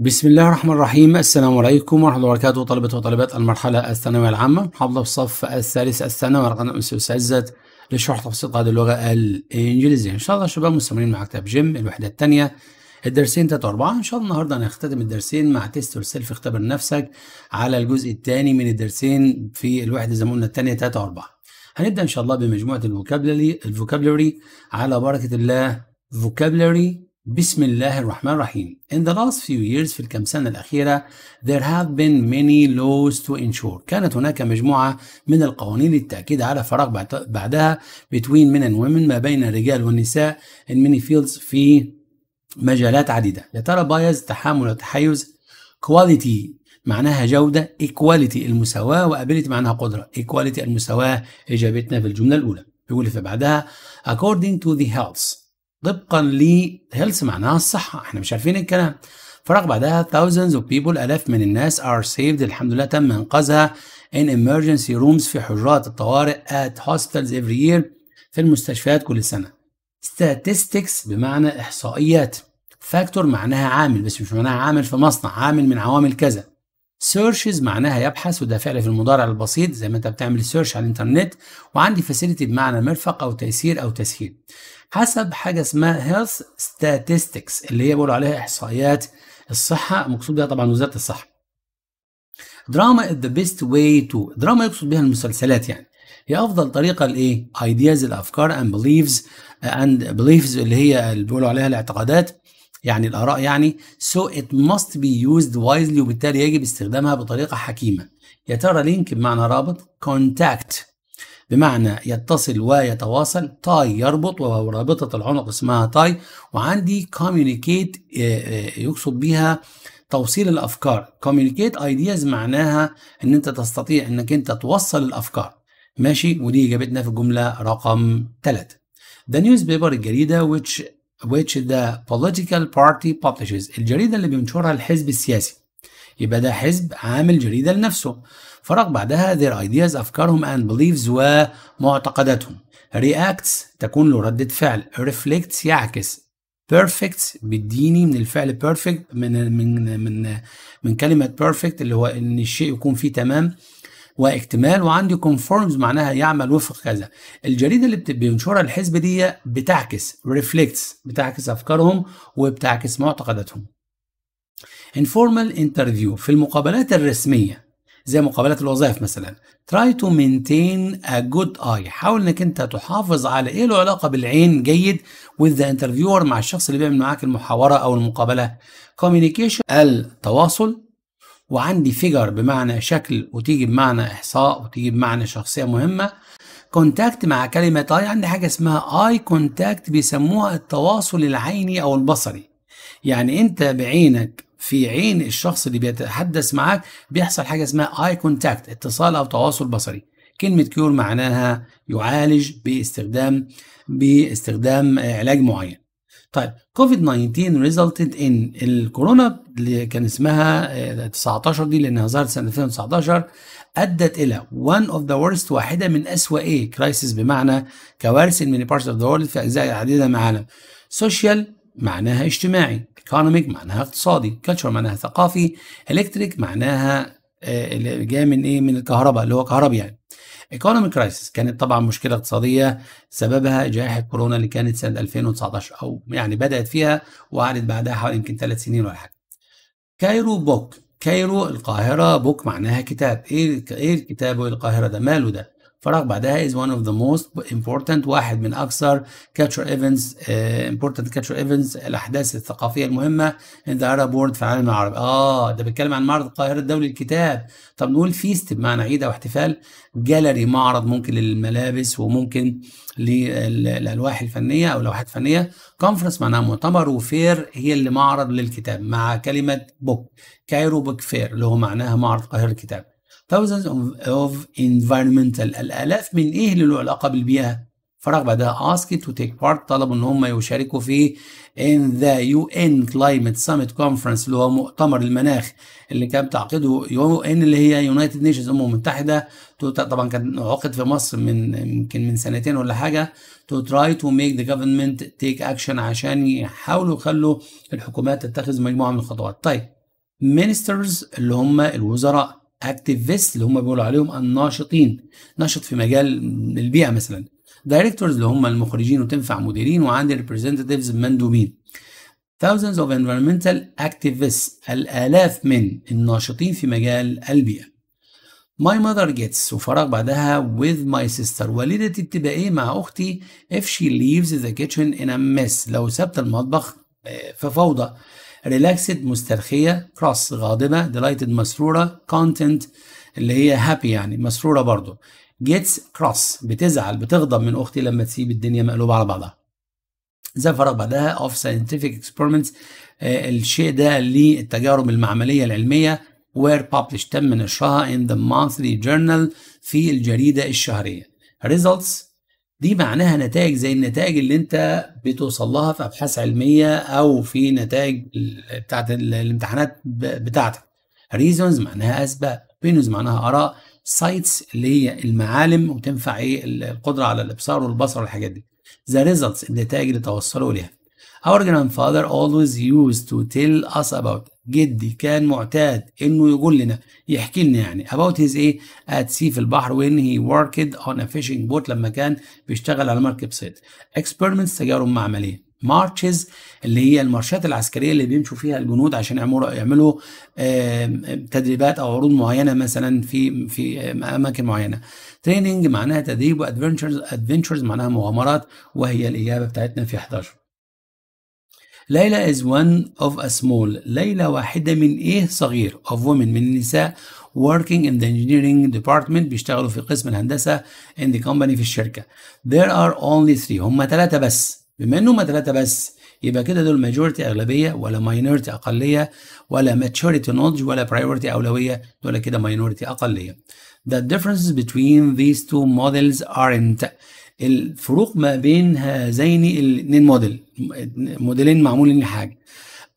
بسم الله الرحمن الرحيم السلام عليكم ورحمة الله وبركاته طلبة وطالبات المرحلة الثانوية العامة محافظة الصف الثالث الثانوي رقم أمس أستاذت لشرح تفصيل قواعد اللغة الإنجليزية إن شاء الله شباب مستمرين مع كتاب جيم الوحدة الثانية الدرسين ثلاثه وأربعة إن شاء الله النهاردة هنختتم الدرسين مع تيست يور سيلف اختبر نفسك على الجزء الثاني من الدرسين في الوحدة زي ما قلنا الثانية ثلاثه وأربعة هنبدأ إن شاء الله بمجموعة الفوكابلري الفوكابلري على بركة الله فوكابلري بسم الله الرحمن الرحيم. In the last few years في الكام سنة الأخيرة there have been many laws to ensure. كانت هناك مجموعة من القوانين للتأكيد على فراغ بعدها between men and women ما بين الرجال والنساء in many fields في مجالات عديدة. يا ترى بايز تحامل وتحيز quality معناها جودة equality المساواة وability معناها قدرة equality المساواة إجابتنا في الجملة الأولى. يقول في بعدها according to the health طبقا لهيلث معناها الصحة احنا مش عارفين الكلام فراغ بعدها thousands of people ألاف من الناس are saved الحمد لله تم إنقاذها in emergency rooms في حجرات الطوارئ at hospitals every year في المستشفيات كل سنة statistics بمعنى إحصائيات فاكتور معناها عامل بس مش معناها عامل في مصنع عامل من عوامل كذا سيرشز معناها يبحث وده فعل في المضارع البسيط زي ما انت بتعمل سيرش على الانترنت وعندي فاسيلتي بمعنى مرفق او تيسير او تسهيل حسب حاجه اسمها هيلث statistics اللي هي بيقولوا عليها احصائيات الصحه مقصود بيها طبعا وزاره الصحه دراما ذا بيست واي تو دراما يقصد بها المسلسلات يعني هي افضل طريقه لايه ايدياز الافكار اند بليفز اند بليفز اللي هي اللي بيقولوا عليها الاعتقادات يعني الآراء يعني سو ات ماست بي يوزد وايزلي وبالتالي يجب استخدامها بطريقة حكيمة يا ترى لينك بمعنى رابط كونتاكت بمعنى يتصل ويتواصل تاي يربط وهو رابطة العنق اسمها تاي وعندي كوميونيكيت آه، آه، يقصد بها توصيل الأفكار كوميونيكيت ايدياز معناها أن أنت تستطيع أنك أنت توصل الأفكار ماشي ودي إجابتنا في الجملة رقم ثلاثه ذا نيوز بيبر الجريدة which which the political party publishes الجريدة اللي بينشرها الحزب السياسي يبقى ده حزب عامل جريدة لنفسه فرق بعدها their ideas أفكارهم and beliefs ومعتقداتهم reacts تكون له ردة فعل reflects يعكس perfect بيديني من الفعل perfect من من من من كلمة perfect اللي هو إن الشيء يكون فيه تمام واكتمال وعندي كونفورمز معناها يعمل وفق كذا الجريده اللي بينشرها الحزب دي بتعكس ريفلكتس بتعكس افكارهم وبتعكس معتقداتهم انفورمال انترفيو في المقابلات الرسميه زي مقابلات الوظائف مثلا تراي تو مينتين ا جود اي حاول انك انت تحافظ على ايه له علاقه بالعين جيد وذ ذا انترفيور مع الشخص اللي بيعمل معاك المحاوره او المقابله كوميونيكيشن التواصل وعندي فيجر بمعنى شكل وتيجي بمعنى إحصاء وتيجي بمعنى شخصية مهمة كونتاكت مع كلمة اي عندي حاجة اسمها اي كونتاكت بيسموها التواصل العيني او البصري يعني انت بعينك في عين الشخص اللي بيتحدث معاك بيحصل حاجة اسمها اي كونتاكت اتصال او تواصل بصري كلمة كيور معناها يعالج باستخدام باستخدام علاج معين طيب كوفيد 19 ريزلتد ان الكورونا اللي كان اسمها 19 آه، دي لانها ظهرت سنه 2019 ادت الى one of the worst واحده من اسوأ ايه كرايسيس بمعنى كوارث من بارتس اوف ذا وورلد في اجزاء عديده من العالم سوشيال معناها اجتماعي ايكونوميك معناها اقتصادي كالتشر معناها ثقافي الكتريك معناها آه، اللي جايه من ايه من الكهرباء اللي هو كهربي يعني ايكونومي كرايسيس كانت طبعا مشكله اقتصاديه سببها جائحه كورونا اللي كانت سنه 2019 او يعني بدات فيها وقعدت بعدها حوالي يمكن ثلاث سنين ولا حاجه. كايرو بوك كايرو القاهره بوك معناها كتاب ايه ايه الكتاب والقاهره ده ماله ده؟ فراغ بعدها is one of the most important واحد من أكثر كاتشر events uh, important capture events الأحداث الثقافية المهمة in the Arab world في العالم العربي آه ده بيتكلم عن معرض القاهرة الدولي للكتاب طب نقول فيست بمعنى عيد أو احتفال جاليري معرض ممكن للملابس وممكن للألواح الفنية أو لوحات فنية كونفرنس معناها مؤتمر وفير هي اللي معرض للكتاب مع كلمة بوك كايرو بوك فير اللي هو معناها معرض القاهرة الكتاب thousands of environmental الآلاف من إيه اللي له علاقة بالبيئة فراغ بعدها ask to take part طلبوا إن هم يشاركوا في in the UN Climate Summit Conference اللي هو مؤتمر المناخ اللي كان بتعقده UN اللي هي United Nations الأمم المتحدة طبعا كان عقد في مصر من يمكن من سنتين ولا حاجة to try to make the government take action عشان يحاولوا يخلوا الحكومات تتخذ مجموعة من الخطوات طيب ministers اللي هم الوزراء اكتيفيست اللي هم بيقولوا عليهم الناشطين ناشط في مجال البيئه مثلا دايركتورز اللي هم المخرجين وتنفع مديرين وعندي ريبريزنتيفز مندوبين thousands of environmental activists الالاف من الناشطين في مجال البيئه My mother gets وفراغ بعدها with my sister والدتي بتبقى ايه مع اختي if she leaves the kitchen in a mess لو سابت المطبخ آه، في فوضى ريلاكسد مسترخية كروس غاضبة ديلايتد مسرورة كونتنت اللي هي هابي يعني مسرورة برضو جيتس كروس بتزعل بتغضب من أختي لما تسيب الدنيا مقلوبة على بعضها ذا فراغ بعدها اوف ساينتفك اكسبيرمنتس الشيء ده للتجارب المعملية العلمية وير بابلش تم نشرها in the monthly journal في الجريدة الشهرية results دي معناها نتائج زي النتائج اللي انت بتوصل لها في ابحاث علميه او في نتائج بتاعت الامتحانات بتاعتك ريزونز معناها اسباب بينز معناها اراء سايتس اللي هي المعالم وتنفع ايه القدره على الابصار والبصر والحاجات دي ذا ريزلتس النتائج اللي توصلوا ليها Our grandfather always used to tell us about جدي كان معتاد انه يقول لنا يحكي لنا يعني about his ايه at sea في البحر when he worked on a fishing boat لما كان بيشتغل على مركب صيد experiments تجارب معمليه marches اللي هي المارشات العسكريه اللي بيمشوا فيها الجنود عشان يعملوا يعملوا تدريبات او عروض معينه مثلا في في اماكن معينه تريننج معناها تدريب وادفنتشرز ادفنتشرز معناها مغامرات وهي الاجابه بتاعتنا في 11 ليلى is one of a small ليلى واحدة من إيه صغير of women من النساء working in the engineering department بيشتغلوا في قسم الهندسة in the company في الشركة there are only three هم ثلاثة بس بما انهم هم ثلاثة بس يبقى كده دول ماجورتي أغلبية ولا ماينورتي أقلية ولا maturity knowledge ولا برايورتي أولوية دول كده ماينورتي أقلية The differences between these two models aren't الفروق ما بين هذين الاثنين موديل موديلين معمولين لحاجه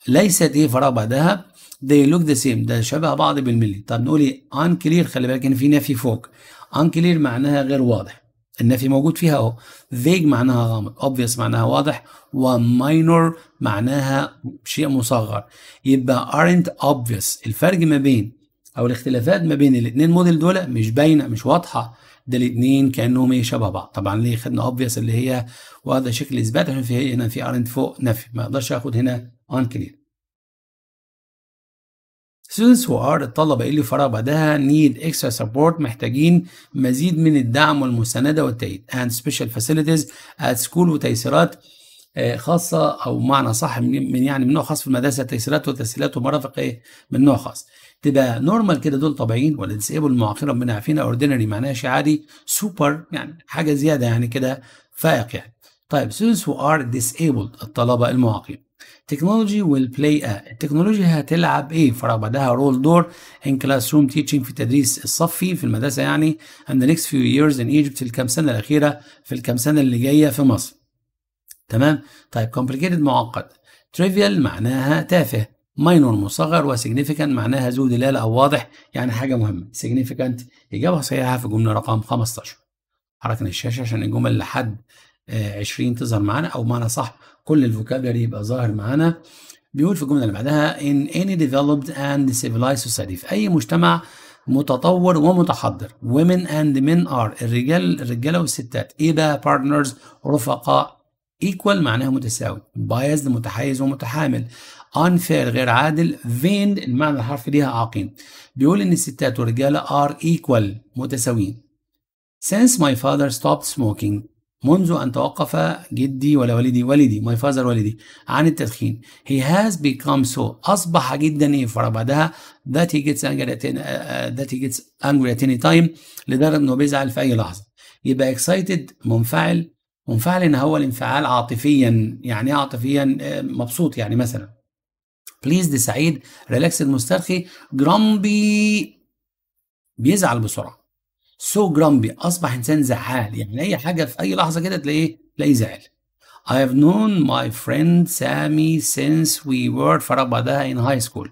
ليست ايه فراغ بعدها they look the same ده شبه بعض بالملي طب نقول ايه unclear خلي بالك ان في نفي فوق unclear معناها غير واضح النفي موجود فيها اهو vague معناها غامض obvious معناها واضح وماينور معناها شيء مصغر يبقى aren't obvious الفرق ما بين او الاختلافات ما بين الاثنين موديل دول مش باينه مش واضحه ده الاثنين كانهم ايه شبه بعض طبعا ليه خدنا اوبفيس اللي هي وهذا شكل اثبات عشان في هنا في ارنت فوق نفي ما اقدرش اخد هنا ان كلير students who are الطلبة اللي فراغ بعدها need extra support محتاجين مزيد من الدعم والمساندة والتأييد and special facilities at school وتيسيرات آه، خاصة أو معنى صح من يعني من نوع خاص في المدرسة تيسيرات وتسهيلات ومرافق إيه من نوع خاص. تبقى نورمال كده دول طبيعيين ولا ديسيبل معاقير ربنا يعافينا اوردينري معناها عادي سوبر يعني حاجه زياده يعني كده فائق يعني طيب students who are disabled الطلبه المعاقين تكنولوجي will play a التكنولوجيا هتلعب ايه فراغ بعدها رول دور in classroom teaching في التدريس الصفي في المدرسه يعني and the next few years in Egypt في الكام سنه الاخيره في الكام سنه اللي جايه في مصر تمام طيب complicated معقد trivial معناها تافه ماينور مصغر وسيجنيفيكانت معناها ذو دلاله او واضح يعني حاجه مهمه سيجنيفيكانت اجابه صحيحه في الجمله رقم 15 حركنا الشاشه عشان الجمل لحد 20 آه، تظهر معانا او معنى صح كل الفوكابلري يبقى ظاهر معانا بيقول في الجمله اللي بعدها ان اني ديفلوبد اند سيفيلايز سوسايتي في اي مجتمع متطور ومتحضر ومن اند من ار الرجال الرجاله والستات ايه بقى بارتنرز رفقاء ايكوال معناها متساوي بايز متحيز ومتحامل unfair غير عادل vain المعنى الحرفي ليها عقيم بيقول ان الستات والرجاله are equal متساويين since my father stopped smoking منذ أن توقف جدي ولا والدي والدي my father والدي عن التدخين he has become so أصبح جدا إيه بعدها that he gets angry at any, uh, that he gets angry at any time لدرجة إنه بيزعل في أي لحظة يبقى excited منفعل منفعل إن هو الانفعال عاطفيا يعني إيه عاطفيا آه، مبسوط يعني مثلا بليز دي سعيد ريلاكسد مسترخي جرامبي بيزعل بسرعه سو so جرامبي اصبح انسان زعال يعني اي حاجه في اي لحظه كده تلاقيه تلاقيه زعل I have known my friend سامي since we were فراغ بعدها in high school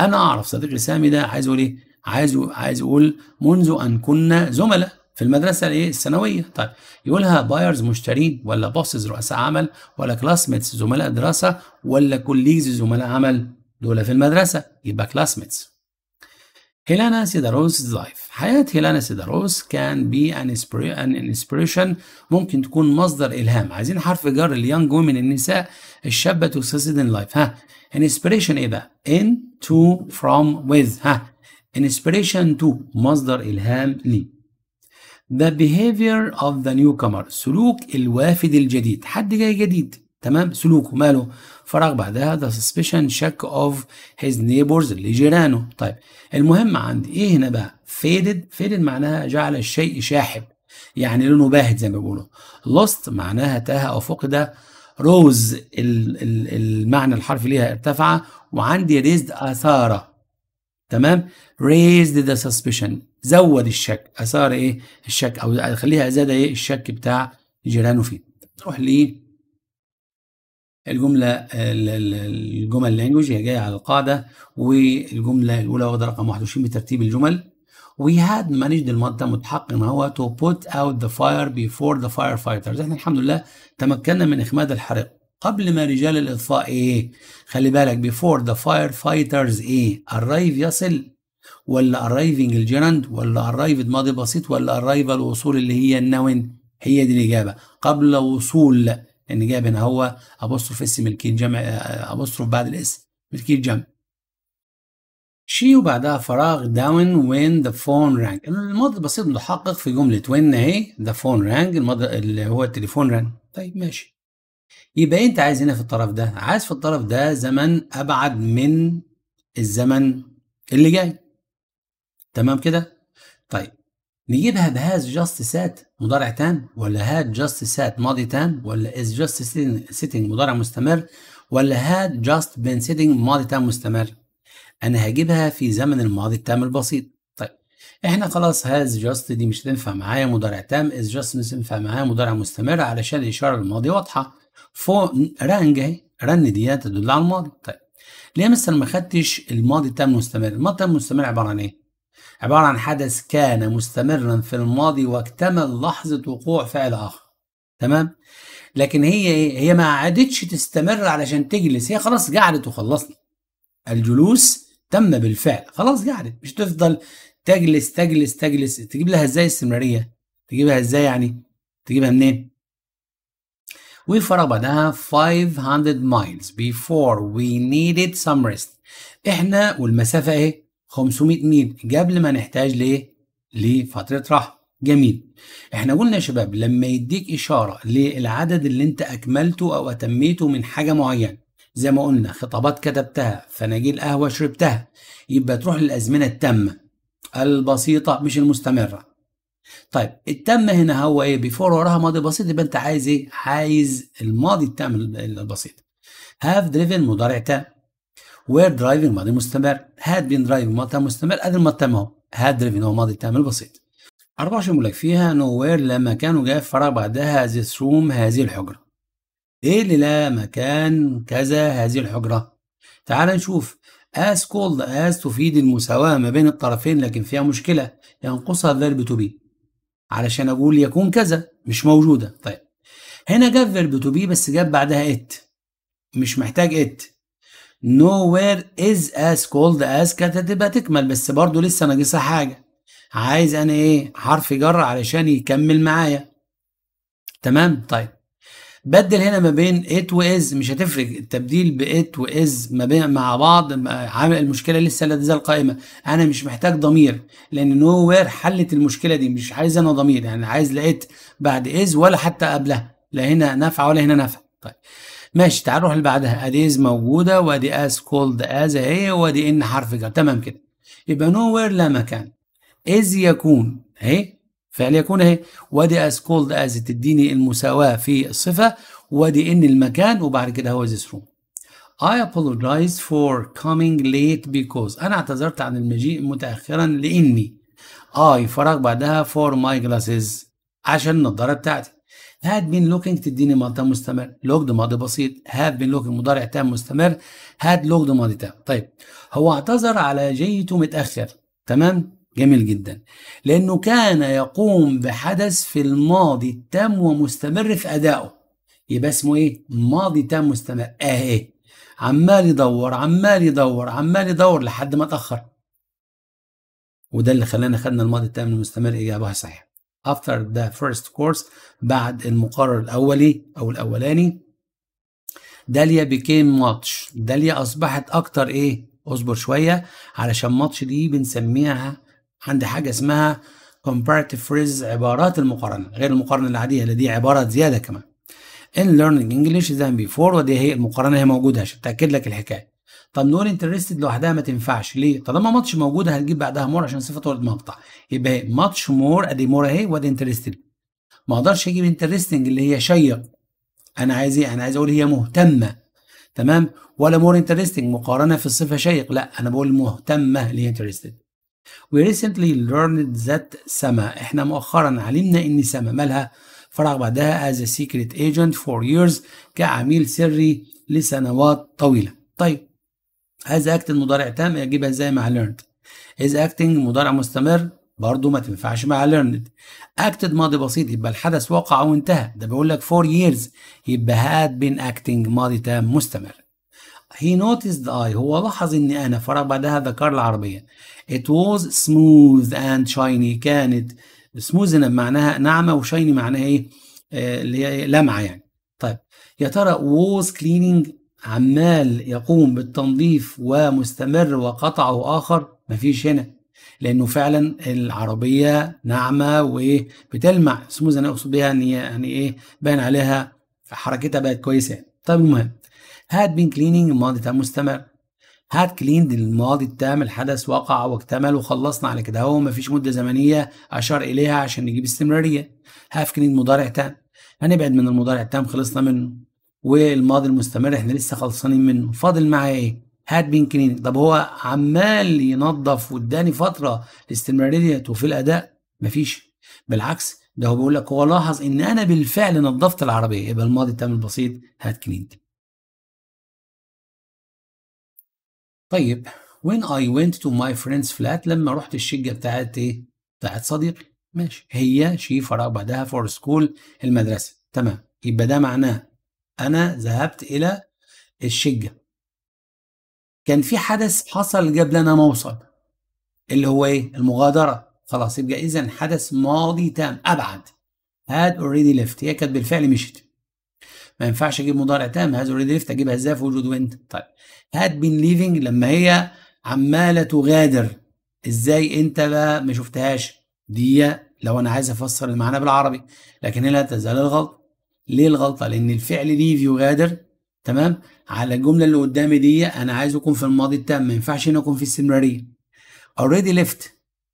انا اعرف صديقي سامي ده عايز اقول ايه عايز عايز اقول منذ ان كنا زملاء في المدرسه الايه الثانويه طيب يقولها بايرز مشترين ولا بوسز رؤساء عمل ولا كلاس ميتس زملاء دراسه ولا كوليجز زملاء عمل دول في المدرسه يبقى كلاس ميتس هيلانا سيداروس لايف حياة هيلانا سيداروس كان بي ان انسبريشن ممكن تكون مصدر إلهام عايزين حرف جر اليانج وومن النساء الشابة ان لايف ها انسبريشن إيه بقى ان تو فروم ويز ها انسبريشن تو مصدر إلهام لي The behavior of the newcomer سلوك الوافد الجديد حد جاي جديد تمام سلوكه ماله فراغ بعدها ذا suspicion شك of his neighbors لجيرانه طيب المهم عندي ايه هنا بقى faded faded معناها جعل الشيء شاحب يعني لونه باهت زي ما بيقولوا lost معناها تاه او فقد روز المعنى الحرفي ليها ارتفع وعندي raised اثاره تمام raised the suspicion زود الشك اثار ايه الشك او خليها زاد ايه الشك بتاع جيرانه فيه نروح ل الجملة الجمل لانجوج هي جاية على القاعدة والجملة الأولى واخدة رقم 21 بترتيب الجمل هاد مانجد المنطقه المادة متحقن هو تو بوت اوت ذا فاير بيفور ذا فاير فايترز احنا الحمد لله تمكنا من إخماد الحريق قبل ما رجال الإطفاء إيه خلي بالك بيفور ذا فاير فايترز إيه arrive يصل ولا arriving الجيرند ولا arrived ماضي بسيط ولا arrival وصول اللي هي النون هي دي الإجابة قبل وصول الإجابة هنا هو أبوستروف اسم ملكية جمع أبوستروف آه، بعد الاسم ملكية جمع شي وبعدها فراغ داون وين ذا فون رانج الماضي البسيط متحقق في جملة وين اهي ذا فون رانج الماضي اللي هو التليفون رانج طيب ماشي يبقى انت عايز هنا في الطرف ده عايز في الطرف ده زمن ابعد من الزمن اللي جاي تمام كده طيب نجيبها بهاز جاست سات مضارع تام ولا هاد جاست سات ماضي تام ولا از جاست سيتنج مضارع مستمر ولا هاد جاست بين سيتنج ماضي تام مستمر انا هجيبها في زمن الماضي التام البسيط طيب احنا خلاص هاز جاست دي مش هتنفع معايا مضارع تام از جاست مش هتنفع معايا مضارع مستمر علشان الاشاره للماضي واضحه فو رانج اهي رن دي تدل على الماضي طيب ليه مثلا ما خدتش الماضي التام المستمر الماضي التام المستمر عباره عن ايه عبارة عن حدث كان مستمرا في الماضي واكتمل لحظة وقوع فعل آخر تمام لكن هي إيه؟ هي ما عادتش تستمر علشان تجلس هي خلاص قعدت وخلصنا الجلوس تم بالفعل خلاص قعدت مش تفضل تجلس تجلس تجلس تجيب لها ازاي استمرارية تجيبها ازاي يعني تجيبها منين وفرغ بعدها 500 miles before we needed some rest احنا والمسافة ايه 500 ميل قبل ما نحتاج ليه لفتره راحه جميل احنا قلنا يا شباب لما يديك اشاره للعدد اللي انت اكملته او اتميته من حاجه معينه زي ما قلنا خطابات كتبتها فناجيل قهوه شربتها يبقى تروح للازمنه التامه البسيطه مش المستمره طيب التامه هنا هو ايه بيفور وراها ماضي بسيط يبقى انت عايز ايه عايز الماضي التام البسيط هاف دريفن مضارع تام وير درايفنج ماضي مستمر هاد بين درايفنج ماضي مستمر هذا الماضي هاد درايفنج هو ماضي تام البسيط 24 يقول لك فيها نو وير لا مكان وجاء فراغ بعدها هذه روم هذه الحجره ايه اللي لا مكان كذا هذه الحجره تعال نشوف as called as تفيد المساواة ما بين الطرفين لكن فيها مشكلة ينقصها الفيرب تو بي علشان أقول يكون كذا مش موجودة طيب هنا جاب فيرب تو بي بس جاب بعدها ات مش محتاج ات nowhere is as cold as كانت هتبقى تكمل بس برضو لسه ناقصها حاجة عايز أنا إيه حرف جر علشان يكمل معايا تمام طيب بدل هنا ما بين ات is مش هتفرق التبديل بات is ما بين مع بعض عامل المشكله لسه لا تزال قائمه انا مش محتاج ضمير لان nowhere حلت المشكله دي مش عايز انا ضمير يعني عايز لقيت بعد از ولا حتى قبلها لا هنا نفع ولا هنا نفع طيب ماشي تعال نروح اللي بعدها ادي از موجوده وادي از كولد از اهي وادي ان حرف جر تمام كده يبقى نو وير لا مكان از يكون اهي فعل يكون اهي وادي از كولد از تديني المساواه في الصفه وادي ان المكان وبعد كده هو ذيس روم I apologize for coming late because أنا اعتذرت عن المجيء متأخرا لإني I فراغ بعدها for my glasses عشان النظارة بتاعتي had been looking تديني ماضي تام مستمر لوجد ماضي بسيط have been looking مضارع تام مستمر had لوجد ماضي تام طيب هو اعتذر على جيته متأخر تمام جميل جدا لأنه كان يقوم بحدث في الماضي التام ومستمر في أدائه يبقى اسمه إيه ماضي تام مستمر أهي آه. عمال يدور عمال يدور عمال يدور لحد ما اتأخر وده اللي خلانا خدنا الماضي التام المستمر اجابه صحيحة after the first course بعد المقرر الأولي أو الأولاني داليا became ماتش داليا أصبحت أكتر إيه اصبر شوية علشان ماتش دي بنسميها عند حاجة اسمها comparative phrase عبارات المقارنة غير المقارنة العادية اللي دي عبارة زيادة كمان in learning English than before ودي هي المقارنة هي موجودة عشان تأكد لك الحكاية طب نور انترستد لوحدها ما تنفعش ليه طالما ماتش موجوده هنجيب بعدها مور عشان صفه ورد مقطع يبقى ماتش مور ادي مور اهي وادي انترستد ما اقدرش اجيب انترستنج اللي هي شيق انا عايز ايه انا عايز اقول هي مهتمه تمام ولا مور انترستنج مقارنه في الصفه شيق لا انا بقول مهتمه اللي هي انترستد وي ريسنتلي ليرند ذات سما احنا مؤخرا علمنا ان سما مالها فراغ بعدها از سيكريت ايجنت فور ييرز كعميل سري لسنوات طويلة طيب هذا اكت مضارع تام اجيبها ازاي مع learned از اكتنج مضارع مستمر برضه ما تنفعش مع learned acted ماضي بسيط يبقى الحدث وقع وانتهى ده بيقول لك فور years يبقى had been acting ماضي تام مستمر he noticed اي هو لاحظ اني انا فراغ بعدها ذكر العربية it was smooth and shiny كانت smooth معناها ناعمة وشايني معناها ايه آه، اللي هي لمعة يعني طيب يا ترى was cleaning عمال يقوم بالتنظيف ومستمر وقطعه آخر مفيش هنا لأنه فعلا العربية ناعمة وبتلمع سموز أنا أقصد بيها إن يعني إيه باين عليها حركتها بقت كويسة يعني طيب المهم هاد بين كليننج الماضي التام مستمر هاد كليند الماضي التام الحدث وقع واكتمل وخلصنا على كده هو مفيش مدة زمنية أشار إليها عشان نجيب استمرارية هاف كليند مضارع تام هنبعد من المضارع التام خلصنا منه والماضي المستمر احنا لسه خلصانين منه فاضل معايا ايه هات بين كنين طب هو عمال ينظف واداني فتره الاستمراريه في الاداء مفيش بالعكس ده هو بيقول لك هو لاحظ ان انا بالفعل نظفت العربيه يبقى الماضي التام البسيط هات كنين طيب when I went to my friend's flat لما رحت الشقه بتاعت ايه بتاعت صديقي ماشي هي شي فراغ بعدها فور سكول المدرسه تمام يبقى ده معناه أنا ذهبت إلى الشجة كان في حدث حصل قبل أنا ما أوصل اللي هو إيه المغادرة خلاص يبقى إذا حدث ماضي تام أبعد هاد اوريدي ليفت هي كانت بالفعل مشيت ما ينفعش أجيب مضارع تام هاد اوريدي ليفت أجيبها إزاي في وجود وينت طيب هاد بين ليفنج لما هي عمالة تغادر إزاي أنت بقى ما شفتهاش دي لو أنا عايز أفسر المعنى بالعربي لكن هنا لا تزال الغلط ليه الغلطه لان الفعل ليف يغادر تمام على الجمله اللي قدامي دي انا عايز اكون في الماضي التام ما ينفعش هنا اكون في استمراريه اوريدي ليفت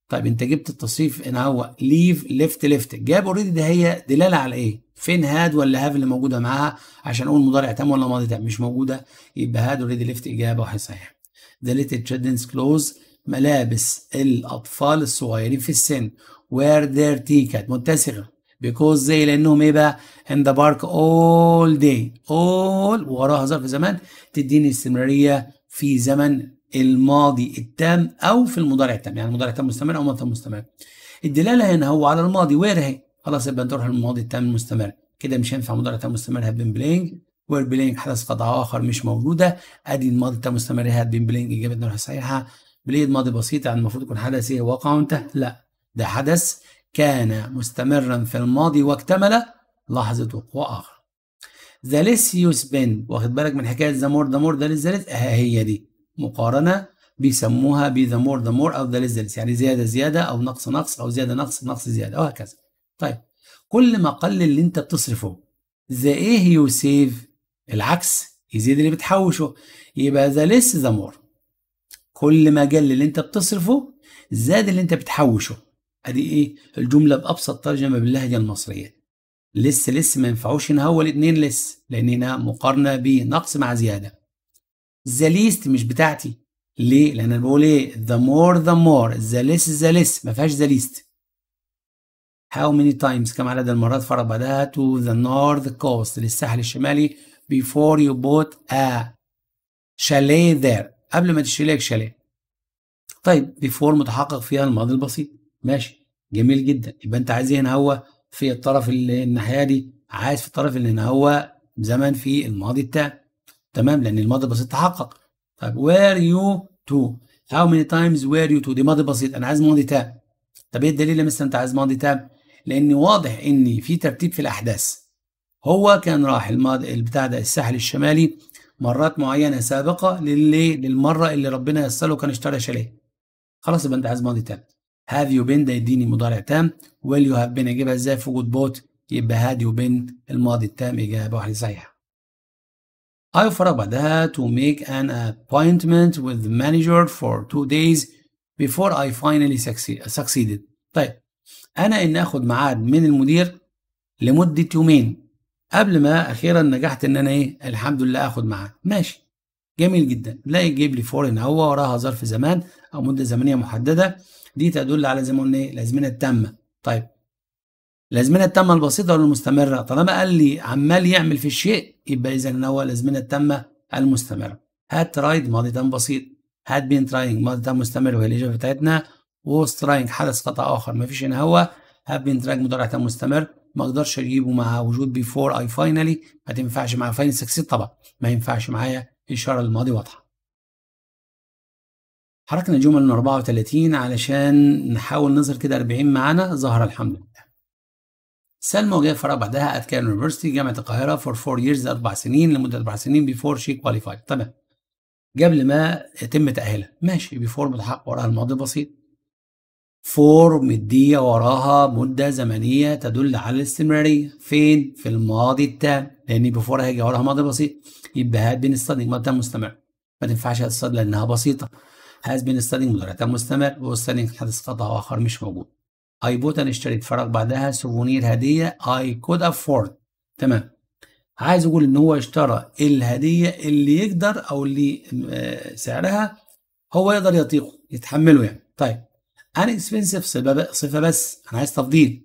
طيب انت جبت التصريف ان هو ليف ليفت ليفت جاب اوريدي ده هي دلاله على ايه فين هاد ولا هاف اللي موجوده معاها عشان اقول مضارع تام ولا ماضي تام مش موجوده يبقى هاد اوريدي ليفت اجابه واحد صحيح ليتل تشيلدرنز كلوز ملابس الاطفال الصغيرين في السن وير ذير كانت متسخه because زي لانهم ايه بقى in the بارك all day all وراها ظرف زمان تديني استمراريه في زمن الماضي التام او في المضارع التام يعني المضارع التام مستمر او مضارع مستمر الدلاله هنا هو على الماضي وير اهي خلاص يبقى نروح للماضي التام المستمر كده مش هينفع مضارع تام مستمر هاد بين بلينج وير بلينج حدث قطع اخر مش موجوده ادي الماضي التام مستمر هاد بين بلينج اجابتنا صحيحه بليد ماضي بسيط يعني المفروض يكون حدث ايه وقع وانتهى لا ده حدث كان مستمرا في الماضي واكتمل لحظة وقوع آخر ذا ليس يو سبند واخد بالك من حكاية ذا مور ذا مور ذا ليس ذا آه، هي دي مقارنة بيسموها بذا مور ذا مور أو ذا ليس ذا يعني زيادة زيادة أو نقص نقص أو زيادة نقص نقص زيادة وهكذا طيب كل ما قل اللي أنت بتصرفه ذا إيه يو سيف العكس يزيد اللي بتحوشه يبقى ذا ليس ذا مور كل ما قل اللي أنت بتصرفه زاد اللي أنت بتحوشه ادي ايه الجمله بابسط ترجمه باللهجه المصريه لسه لسه ما ينفعوش نهول اتنين لسه لان هنا مقارنه بنقص مع زياده زليست مش بتاعتي ليه لان انا بقول ايه the more the more the less the less ما فيهاش the least how many times كم عدد المرات فرق بعدها to the north coast للساحل الشمالي before you bought a chalet there قبل ما تشتري لك شاليه طيب before متحقق فيها الماضي البسيط ماشي جميل جدا يبقى انت عايز إيه هنا هو في الطرف اللي الناحيه دي عايز في الطرف اللي هنا هو زمن في الماضي بتاع تمام لان الماضي البسيط تحقق طيب وير يو تو هاو ماني تايمز وير يو تو دي ماضي بسيط انا عايز ماضي تام طب ايه الدليل يا مستر انت عايز ماضي تام لان واضح ان في ترتيب في الاحداث هو كان راح الماضي البتاع ده الساحل الشمالي مرات معينه سابقه للمره اللي ربنا يسره كان اشترى شاليه خلاص يبقى انت عايز ماضي تام هاف يو بين ده يديني مضارع تام ويل يو هاف بين اجيبها ازاي في وجود بوت يبقى هاد يو بين الماضي التام اجابه واحده صحيحه I offer بعدها to make an appointment with the manager for two days before I finally succeeded. طيب أنا إن آخد معاد من المدير لمدة يومين قبل ما أخيرا نجحت إن أنا إيه الحمد لله آخد معاد ماشي جميل جدا بلاقي جيب لي فور ان هو وراها ظرف زمان او مده زمنيه محدده دي تدل على زي ما قلنا ايه الازمنه التامه طيب الازمنه التامه البسيطه ولا المستمره طالما قال لي عمال يعمل في الشيء يبقى اذا ان هو الازمنه التامه المستمره هات ترايد ماضي تام بسيط هات بين تراينج ماضي تام مستمر وهي الاجابه بتاعتنا ووز تراينج حدث قطع اخر ما فيش هنا هو هات بين تراينج مضارع تام مستمر ما اقدرش اجيبه مع وجود بيفور اي فاينالي ما تنفعش مع فاينل سكسيد طبعا ما ينفعش معايا إشارة للماضي واضحة حركنا جمل من 34 علشان نحاول نظهر كده 40 معانا ظهر الحمد لله سلمى وجاء فراغ بعدها ات كان يونيفرستي جامعة القاهرة فور فور ييرز أربع سنين لمدة أربع سنين بيفور شي كواليفايد تمام قبل ما يتم تأهيلها ماشي بيفور متحقق وراها الماضي بسيط فور مدية وراها مدة زمنية تدل على الاستمرارية فين؟ في الماضي التام لأن بفور هيجي وراها ماضي بسيط يبقى هات بين ستادينج ماضي تام مستمر ما تنفعش هتصاد لأنها بسيطة هاز بين ستادينج مضارع تام مستمر وستادينج حدث قطع آخر مش موجود أي بوتن اشتريت فرق بعدها سوفونير هدية أي كود أفورد تمام عايز أقول إن هو اشترى الهدية اللي يقدر أو اللي آه، سعرها هو يقدر يطيقه يتحمله يعني طيب ان اكسبنسيف صفه بس انا عايز تفضيل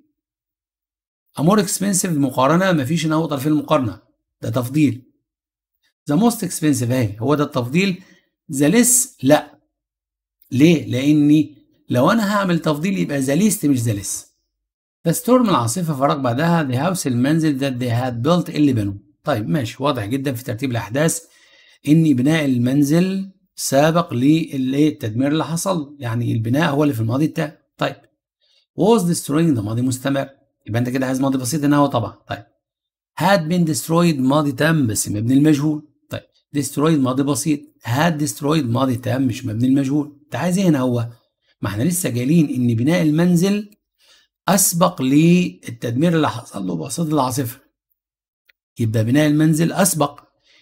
امور اكسبنسيف مقارنه مفيش ان اقدر في المقارنه ده تفضيل ذا موست اكسبنسيف اهي هو ده التفضيل ذا ليس لا ليه لاني لو انا هعمل تفضيل يبقى ذا ليست مش ذا ليس ذا ستورم العاصفه فراغ بعدها ذا هاوس المنزل ذات ذي هاد بيلت اللي بنوه طيب ماشي واضح جدا في ترتيب الاحداث ان بناء المنزل سابق للتدمير اللي حصل يعني البناء هو اللي في الماضي بتاعه طيب was destroying ده ماضي مستمر يبقى انت كده عايز ماضي بسيط ان هو طبعا طيب had been destroyed ماضي تام بس مبني المجهول طيب destroyed ماضي بسيط had destroyed ماضي تام مش مبني المجهول انت عايز ايه هنا هو ما احنا لسه جايلين ان بناء المنزل اسبق للتدمير اللي حصل له بواسطه العاصفه يبقى بناء المنزل اسبق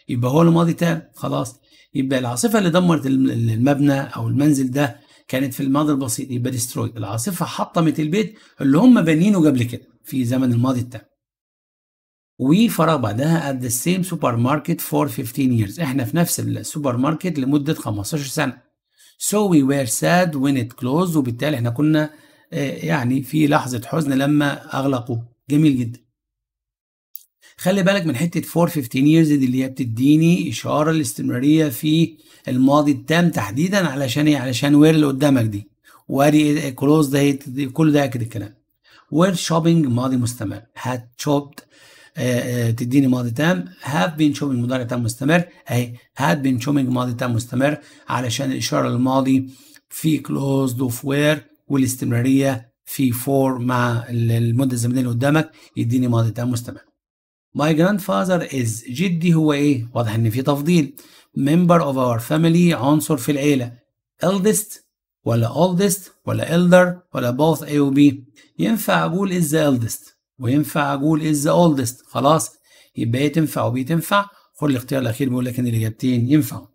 يبقى هو الماضي تام خلاص يبقى العاصفه اللي دمرت المبنى او المنزل ده كانت في الماضي البسيط يبقى ديسترويد العاصفه حطمت البيت اللي هم بانينه قبل كده في زمن الماضي وي وفراغ بعدها at the same supermarket for 15 years احنا في نفس السوبر ماركت لمده 15 سنه so we were sad when it closed وبالتالي احنا كنا آه، يعني في لحظه حزن لما أغلقوا جميل جدا خلي بالك من حته 415 years دي اللي هي بتديني اشاره الاستمراريه في الماضي التام تحديدا علشان ايه علشان وير اللي قدامك دي وادي كلوز ده كل ده ياكد الكلام وير شوبينج ماضي مستمر هات آه، آه، شوبت تديني ماضي تام هاف بين شوبينج مضارع تام مستمر اهي هات بين شوبينج ماضي تام مستمر علشان الاشاره للماضي في كلوزد اوف وير والاستمراريه في فور مع المده الزمنيه اللي قدامك يديني ماضي تام مستمر My grandfather is جدي هو إيه؟ واضح إن في تفضيل member of our family عنصر في العيلة eldest ولا oldest ولا elder ولا both A و B ينفع أقول is the eldest وينفع أقول is the oldest خلاص يبقى إيه تنفع وبي تنفع خد الاختيار الأخير بيقول لك إن الإجابتين ينفعوا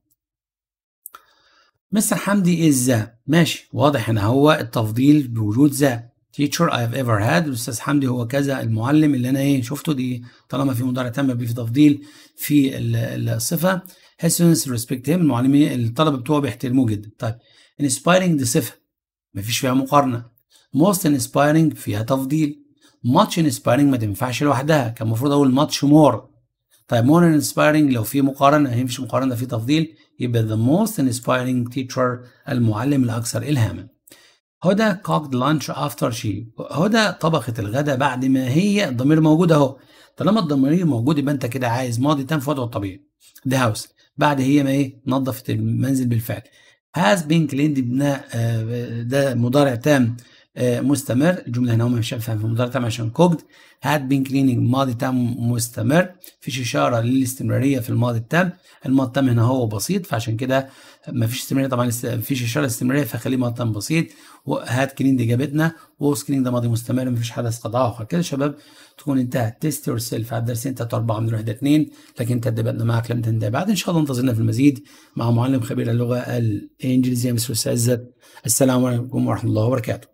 مستر حمدي is the ماشي واضح إن هو التفضيل بوجود ذا تيتشر اي هاف ايفر هاد الاستاذ حمدي هو كذا المعلم اللي انا ايه شفته دي طالما في مضارع تم بيه في تفضيل في الصفه هيسنس ريسبكت هيم المعلمين الطلبه بتوعه بيحترموه جدا طيب انسبايرنج دي صفه مفيش فيها مقارنه موست انسبايرنج فيها تفضيل ماتش انسبايرنج ما تنفعش لوحدها كان المفروض اقول ماتش مور طيب مور انسبايرنج لو في مقارنه هي إيه مش مقارنه في تفضيل يبقى ذا موست انسبايرنج تيتشر المعلم الاكثر الهاما هدى كوكد لانش افتر شي هدى طبخت الغداء بعد ما هي الضمير موجود اهو طالما الضمير موجود يبقى انت كده عايز ماضي تام في وضعه الطبيعي ذا هاوس بعد هي ما ايه نظفت المنزل بالفعل هاز بين كليند بناء ده مضارع تام آه، مستمر الجمله هنا مش هفهم في مضارع تام عشان كوكد هاد بين كليننج ماضي تام مستمر فيش اشاره للاستمراريه في الماضي التام الماضي التام هنا هو بسيط فعشان كده ما فيش استمراريه طبعا ما فيش اشاره استمراريه فخليه مقطع بسيط وهات كلين دي جابتنا وسكرين ده ماضي مستمر ما فيش حدث قضاء اخر كده شباب تكون انت تيست يور سيلف على الدرس انت اربعة من واحد اثنين لكن تدريباتنا معك لم تنتهي بعد ان شاء الله انتظرنا في المزيد مع معلم خبير اللغه الانجليزيه مستر السلام عليكم ورحمه الله وبركاته